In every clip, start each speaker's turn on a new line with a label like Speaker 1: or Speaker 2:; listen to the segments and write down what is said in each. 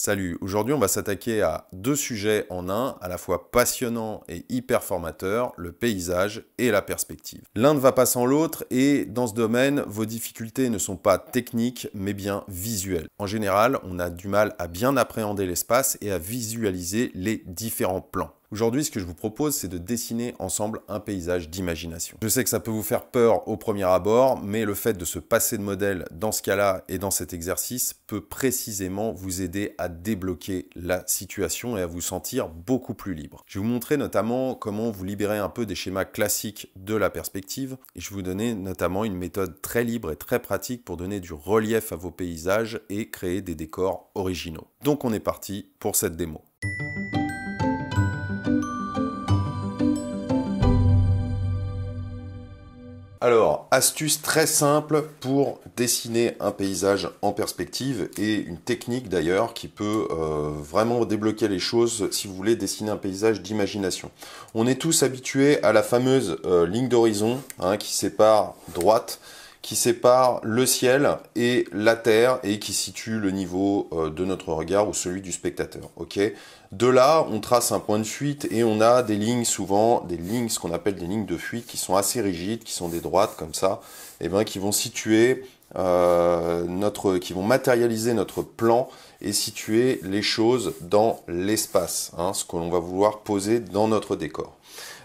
Speaker 1: Salut, aujourd'hui on va s'attaquer à deux sujets en un, à la fois passionnant et hyper formateur, le paysage et la perspective. L'un ne va pas sans l'autre et dans ce domaine, vos difficultés ne sont pas techniques mais bien visuelles. En général, on a du mal à bien appréhender l'espace et à visualiser les différents plans. Aujourd'hui, ce que je vous propose, c'est de dessiner ensemble un paysage d'imagination. Je sais que ça peut vous faire peur au premier abord, mais le fait de se passer de modèle dans ce cas-là et dans cet exercice peut précisément vous aider à débloquer la situation et à vous sentir beaucoup plus libre. Je vais vous montrer notamment comment vous libérer un peu des schémas classiques de la perspective et je vais vous donner notamment une méthode très libre et très pratique pour donner du relief à vos paysages et créer des décors originaux. Donc on est parti pour cette démo. Alors, astuce très simple pour dessiner un paysage en perspective et une technique d'ailleurs qui peut euh, vraiment débloquer les choses si vous voulez dessiner un paysage d'imagination. On est tous habitués à la fameuse euh, ligne d'horizon hein, qui sépare droite qui sépare le ciel et la terre et qui situe le niveau euh, de notre regard ou celui du spectateur. Ok de là, on trace un point de fuite et on a des lignes souvent, des lignes, ce qu'on appelle des lignes de fuite, qui sont assez rigides, qui sont des droites comme ça, et eh bien qui vont situer euh, notre, qui vont matérialiser notre plan et situer les choses dans l'espace, hein, ce que l'on va vouloir poser dans notre décor.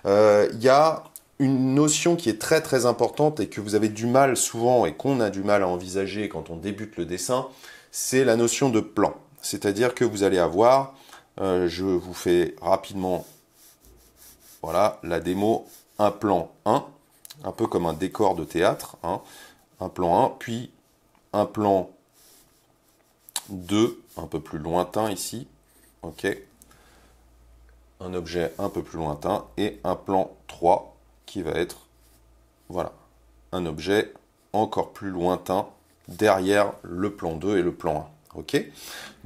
Speaker 1: Euh, il y a une notion qui est très très importante et que vous avez du mal souvent et qu'on a du mal à envisager quand on débute le dessin, c'est la notion de plan. C'est-à-dire que vous allez avoir euh, je vous fais rapidement voilà, la démo un plan 1, un peu comme un décor de théâtre, hein. un plan 1, puis un plan 2, un peu plus lointain ici, ok, un objet un peu plus lointain, et un plan 3 qui va être, voilà, un objet encore plus lointain derrière le plan 2 et le plan 1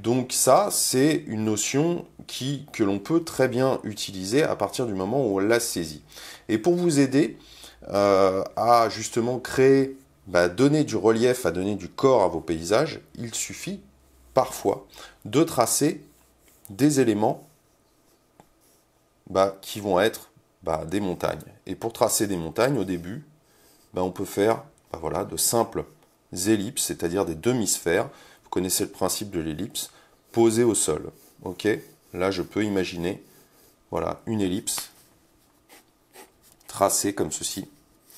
Speaker 1: donc ça, c'est une notion que l'on peut très bien utiliser à partir du moment où on l'a saisie. Et pour vous aider euh, à justement créer, bah, donner du relief, à donner du corps à vos paysages, il suffit parfois de tracer des éléments bah, qui vont être bah, des montagnes. Et pour tracer des montagnes, au début, on peut faire voilà, de simples ellipses, c'est-à-dire des demi-sphères, vous connaissez le principe de l'ellipse, posée au sol. Ok Là, je peux imaginer, voilà, une ellipse tracée comme ceci.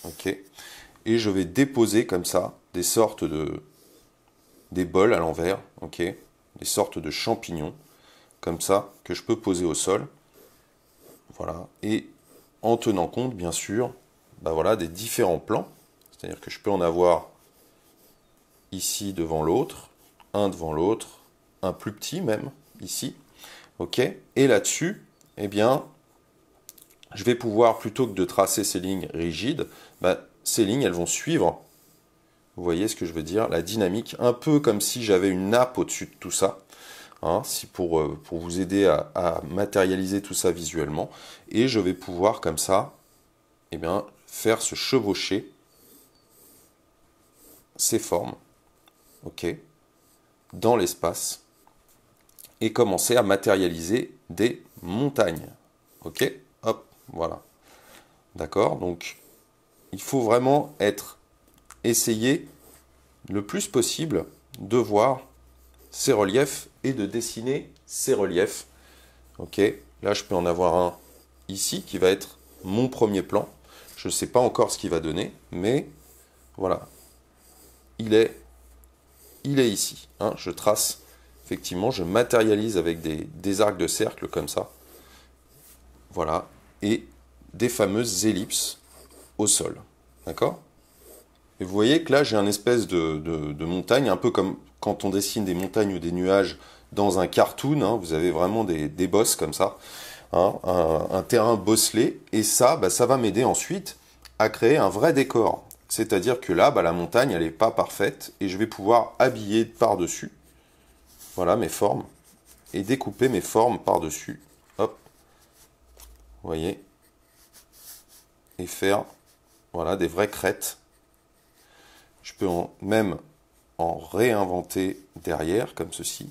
Speaker 1: Ok Et je vais déposer comme ça des sortes de des bols à l'envers, ok Des sortes de champignons comme ça que je peux poser au sol. Voilà, et en tenant compte bien sûr bah voilà, des différents plans. C'est-à-dire que je peux en avoir ici devant l'autre, un devant l'autre, un plus petit même, ici. ok Et là-dessus, eh bien, je vais pouvoir, plutôt que de tracer ces lignes rigides, bah, ces lignes, elles vont suivre, vous voyez ce que je veux dire, la dynamique, un peu comme si j'avais une nappe au-dessus de tout ça, hein, si pour, euh, pour, vous aider à, à, matérialiser tout ça visuellement, et je vais pouvoir comme ça, eh bien, faire se chevaucher ces formes, ok dans l'espace et commencer à matérialiser des montagnes. Ok Hop, voilà. D'accord Donc, il faut vraiment être, essayer le plus possible de voir ces reliefs et de dessiner ces reliefs. Ok Là, je peux en avoir un ici qui va être mon premier plan. Je ne sais pas encore ce qu'il va donner, mais voilà. Il est il est ici. Hein. Je trace, effectivement, je matérialise avec des, arcs de cercle comme ça. Voilà. Et des fameuses ellipses au sol. D'accord Et vous voyez que là, j'ai un espèce de, montagne, un peu comme quand on dessine des montagnes ou des nuages dans un cartoon. Hein. vous avez vraiment des, bosses comme ça. Hein. un, terrain bosselé. Et ça, bah, ça va m'aider ensuite à créer un vrai décor. C'est-à-dire que là, bah, la montagne, elle n'est pas parfaite, et je vais pouvoir habiller par-dessus, voilà, mes formes, et découper mes formes par-dessus, hop, vous voyez, et faire, voilà, des vraies crêtes. Je peux même en réinventer derrière, comme ceci,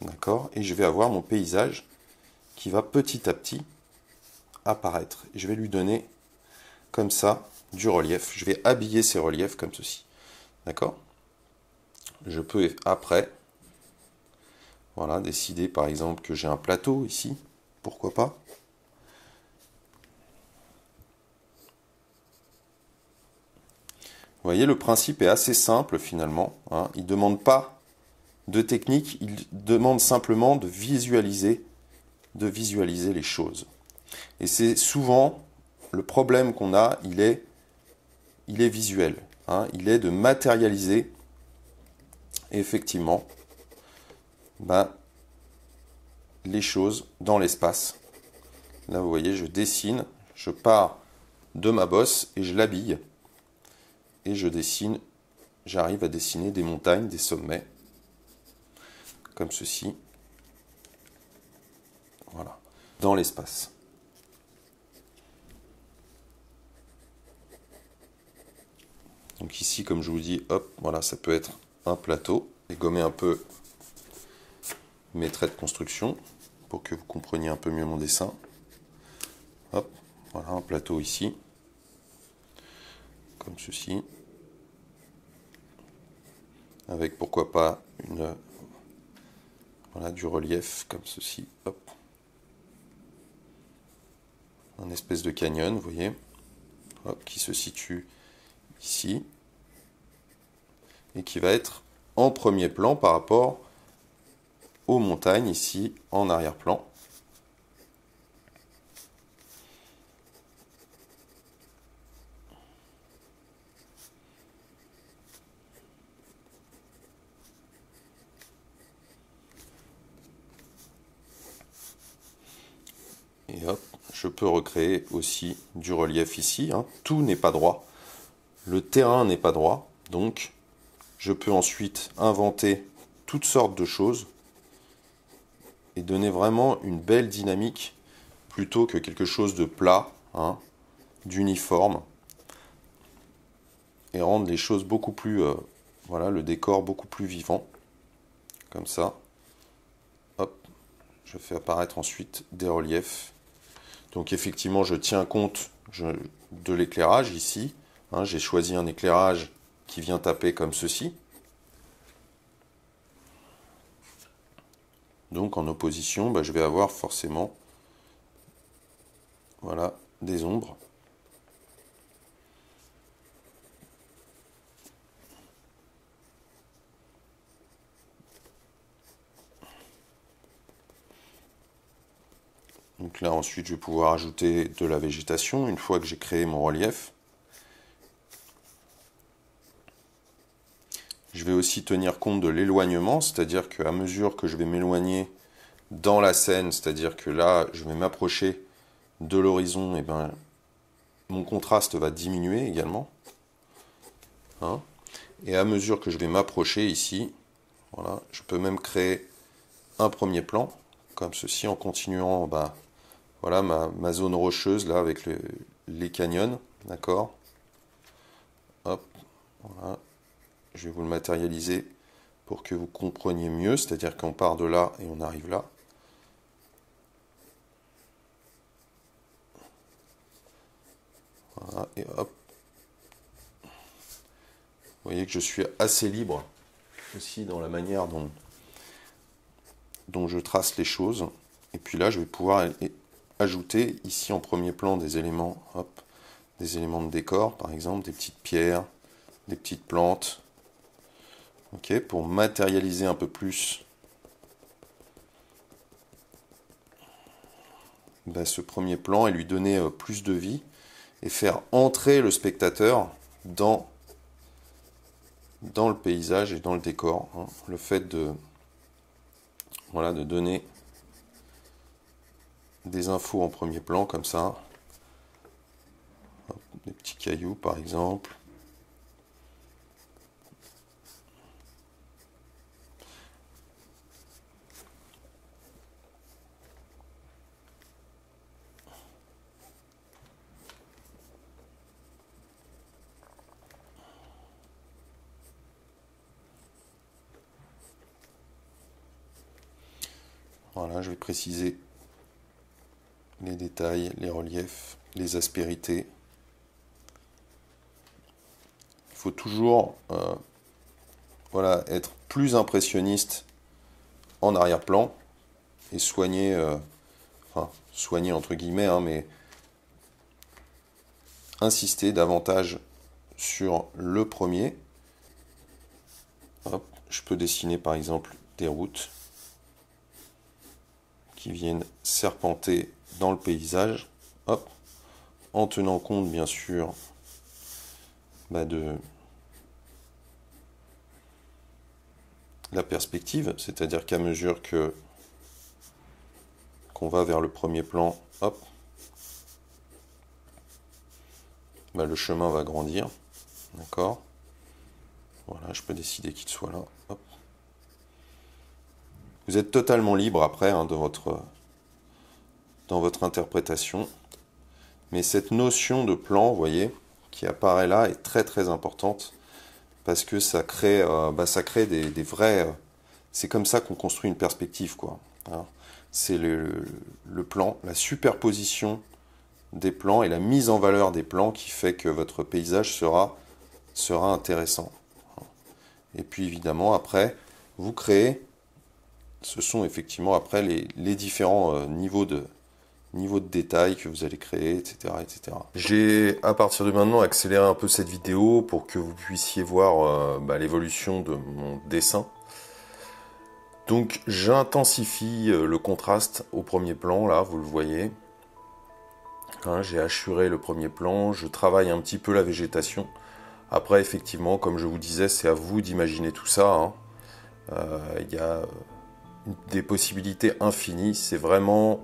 Speaker 1: d'accord, et je vais avoir mon paysage qui va petit à petit apparaître. Je vais lui donner comme ça du relief. Je vais habiller ces reliefs comme ceci. D'accord Je peux après, voilà, décider par exemple que j'ai un plateau ici. Pourquoi pas Vous voyez, le principe est assez simple finalement. Hein. Il ne demande pas de technique, il demande simplement de visualiser, de visualiser les choses. Et c'est souvent le problème qu'on a, il est il est visuel. Hein. il est de matérialiser effectivement ben, les choses dans l'espace. Là, vous voyez, je dessine, je pars de ma bosse et je l'habille. Et je dessine, j'arrive à dessiner des montagnes, des sommets, comme ceci. Voilà, dans l'espace. Donc ici, comme je vous dis, hop, voilà, ça peut être un plateau. Et gommer un peu mes traits de construction pour que vous compreniez un peu mieux mon dessin. Hop, voilà un plateau ici, comme ceci. Avec pourquoi pas une voilà du relief comme ceci. Hop. Un espèce de canyon, vous voyez, qui se situe ici et qui va être en premier plan par rapport aux montagnes ici en arrière-plan. Et hop, je peux recréer aussi du relief ici. Hein. Tout n'est pas droit. Le terrain n'est pas droit. Donc, je peux ensuite inventer toutes sortes de choses et donner vraiment une belle dynamique plutôt que quelque chose de plat, hein, d'uniforme, et rendre les choses beaucoup plus, euh, voilà, le décor beaucoup plus vivant, comme ça. Hop, je fais apparaître ensuite des reliefs. Donc effectivement, je tiens compte de l'éclairage ici. Hein, j'ai choisi un éclairage qui vient taper comme ceci. Donc en opposition, bah, je vais avoir forcément voilà, des ombres. Donc là ensuite je vais pouvoir ajouter de la végétation une fois que j'ai créé mon relief. je vais aussi tenir compte de l'éloignement, c'est-à-dire qu'à mesure que je vais m'éloigner dans la scène, c'est-à-dire que là, je vais m'approcher de l'horizon, et eh ben, mon contraste va diminuer également. Hein. et à mesure que je vais m'approcher ici, voilà, je peux même créer un premier plan, comme ceci, en continuant ben, voilà, ma, zone rocheuse là avec les canyons, d'accord Hop, je vais vous le matérialiser pour que vous compreniez mieux, c'est-à-dire qu'on part de là et on arrive là. Voilà, et hop. Vous voyez que je suis assez libre aussi dans la manière dont, je trace les choses. Et puis là, je vais pouvoir ajouter ici en premier plan des éléments, des éléments de décor, par exemple, des petites pierres, des petites plantes, pour matérialiser un peu plus bah, ce premier plan et lui donner euh, plus de vie et faire entrer le spectateur dans, le paysage et dans le décor. Hein. Le fait de, voilà, de donner des infos en premier plan comme ça, des petits cailloux par exemple, Voilà, je vais préciser les détails, les reliefs, les aspérités. Il faut toujours euh, voilà, être plus impressionniste en arrière-plan et soigner, euh, enfin soigner entre guillemets, hein, mais insister davantage sur le premier. je peux dessiner par exemple des routes qui viennent serpenter dans le paysage, hop, en tenant compte bien sûr bah, de la perspective, c'est-à-dire qu'à mesure que qu'on va vers le premier plan, hop, bah, le chemin va grandir, d'accord. Voilà, je peux décider qu'il soit là, hop. Vous êtes totalement libre après hein, de votre, dans votre interprétation. Mais cette notion de plan, vous voyez, qui apparaît là, est très très importante parce que ça crée, euh, bah, ça crée des, vrais. Euh, c'est comme ça qu'on construit une perspective, quoi. C'est le, le plan, la superposition des plans et la mise en valeur des plans qui fait que votre paysage sera, sera intéressant. Et puis évidemment, après, vous créez ce sont effectivement après les, différents euh, niveaux de niveau détail que vous allez créer, etc. etc. J'ai à partir de maintenant accéléré un peu cette vidéo pour que vous puissiez voir euh, bah, l'évolution de mon dessin. Donc j'intensifie euh, le contraste au premier plan, là vous le voyez. Hein, j'ai assuré le premier plan, je travaille un petit peu la végétation. Après effectivement, comme je vous disais, c'est à vous d'imaginer tout ça. Hein. Il y a des possibilités infinies. C'est vraiment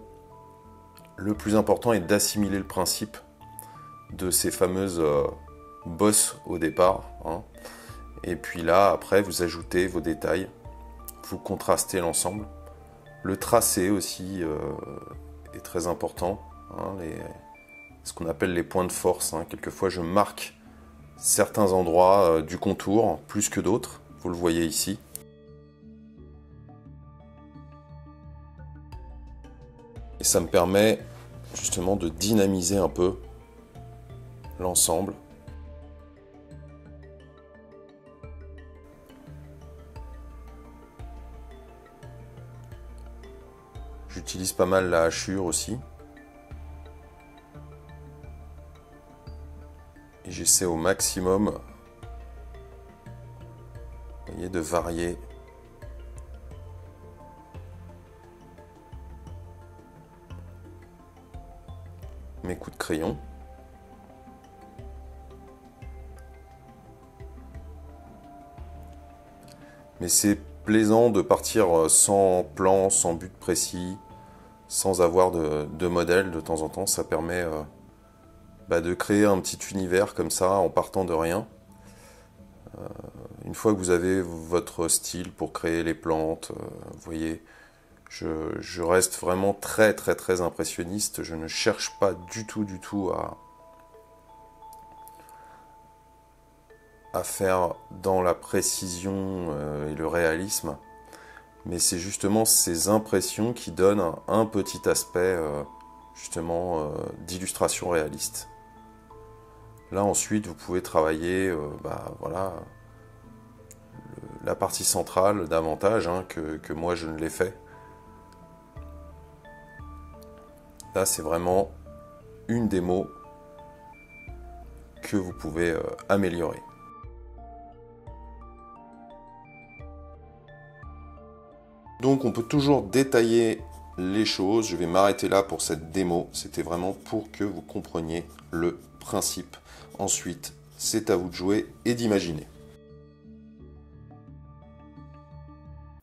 Speaker 1: le plus important est d'assimiler le principe de ces fameuses euh, bosses au départ. Hein. Et puis là, après, vous ajoutez vos détails, vous contrastez l'ensemble. Le tracé aussi euh, est très important. Hein, ce qu'on appelle les points de force. Hein. Quelquefois, je marque certains endroits euh, du contour plus que d'autres. Vous le voyez ici. Et ça me permet justement de dynamiser un peu l'ensemble. J'utilise pas mal la hachure aussi. Et j'essaie au maximum voyez, de varier coups de crayon. Mais c'est plaisant de partir euh, sans plan, sans but précis, sans avoir de, modèle de temps en temps. Ça permet euh, bah, de créer un petit univers comme ça en partant de rien. Euh, une fois que vous avez votre style pour créer les plantes, vous voyez, je, reste vraiment très très très impressionniste. Je ne cherche pas du tout du tout à, à faire dans la précision euh, et le réalisme. Mais c'est justement ces impressions qui donnent un, petit aspect euh, justement euh, d'illustration réaliste. Là ensuite vous pouvez travailler bah, voilà, la partie centrale davantage hein, que, que moi je ne l'ai fait Là, c'est vraiment une démo que vous pouvez euh, améliorer. Donc on peut toujours détailler les choses. Je vais m'arrêter là pour cette démo. C'était vraiment pour que vous compreniez le principe. Ensuite, c'est à vous de jouer et d'imaginer.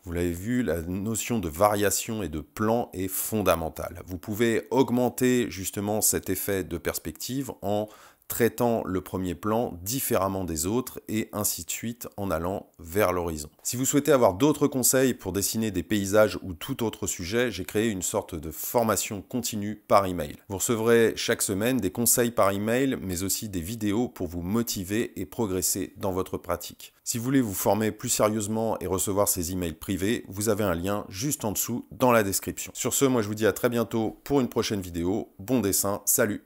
Speaker 1: Vous l'avez vu, la notion de variation et de plan est fondamentale. Vous pouvez augmenter justement cet effet de perspective en traitant le premier plan différemment des autres et ainsi de suite en allant vers l'horizon. Si vous souhaitez avoir d'autres conseils pour dessiner des paysages ou tout autre sujet, j'ai créé une sorte de formation continue par email. Vous recevrez chaque semaine des conseils par email mais aussi des vidéos pour vous motiver et progresser dans votre pratique. Si vous voulez vous former plus sérieusement et recevoir ces emails privés, vous avez un lien juste en dessous dans la description. Sur ce, moi je vous dis à très bientôt pour une prochaine vidéo. Bon dessin, salut